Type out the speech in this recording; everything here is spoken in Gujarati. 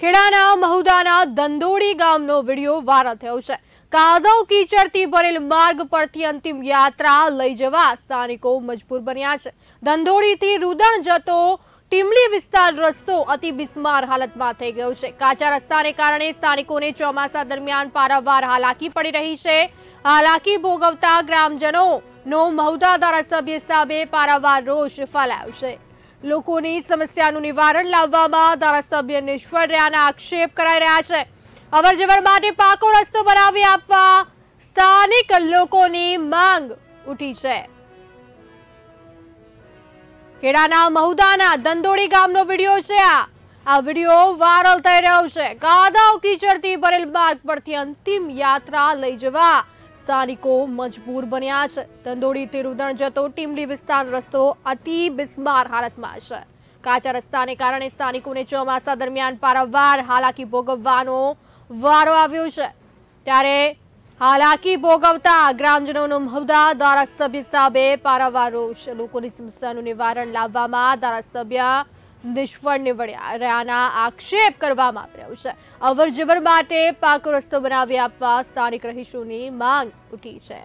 ખેડાના મહુદાના દંદોડી ગામનો વિડીયો વાયરલ થયો છે કાદવ કીચડથી ભરેલ માર્ગ પરથી અંતિમ યાત્રા લઈ જવા સ્થાનિકો મજબૂર બન્યા છે દંદોડીથી રુદણ જતો ટીમલી વિસ્તાર રસ્તો અતિ બિસ્માર હાલતમાં થઈ ગયો છે કાચા રસ્તાને કારણે સ્થાનિકોને ચોમાસા દરમિયાન પારાવાર હાલાકી પડી રહી છે હાલાકી ભોગવતા ગ્રામજનોનો મહુદા ધારાસભ્ય સામે પારાવાર રોષ ફેલાયો છે લોકોની સમસ્યાનું નિવારણ લાવવામાં ધારાસભ્ય નિશ્વર્યાના આક્ષેપ કરાઈ રહ્યા છે અવરજવર માટે પાકો રસ્તો બનાવી આપવા સ્થાનિક લોકોની માંગ ઉઠી છે કેડાના મહુદાના દંદોડી ગામનો વિડીયો છે આ આ વિડીયો વાયરલ થઈ રહ્યો છે કાદાવ કીચડથી ભરેલ માર્ગ પરથી અંતિમ યાત્રા લઈ જવા સ્થાનિકો મજબૂર બન્યા છે ધંધોડીથી રુદણ જતો ટીમલી વિસ્તાર રસ્તો અતિ બિસ્માર હાલતમાં છે કાચા રસ્તાને કારણે સ્થાનિકોને ચોમાસા દરમિયાન પારવાર હાલાકી ભોગવવાનો વારો આવ્યો છે ત્યારે હાલાકી ભોગવતા ગ્રામજનોનો મહુદા ધારાસભ્ય સાહેબે પારાવાર રોષ લોકોની સમસ્યાનું નિવારણ લાવવામાં ધારાસભ્ય નિષ્ફળ નીવડ્યાના આક્ષેપ કરવામાં આવી રહ્યો છે અવરજવર માટે પાકો રસ્તો બનાવી આપવા સ્થાનિક રહીશોની માંગ ઉઠી છે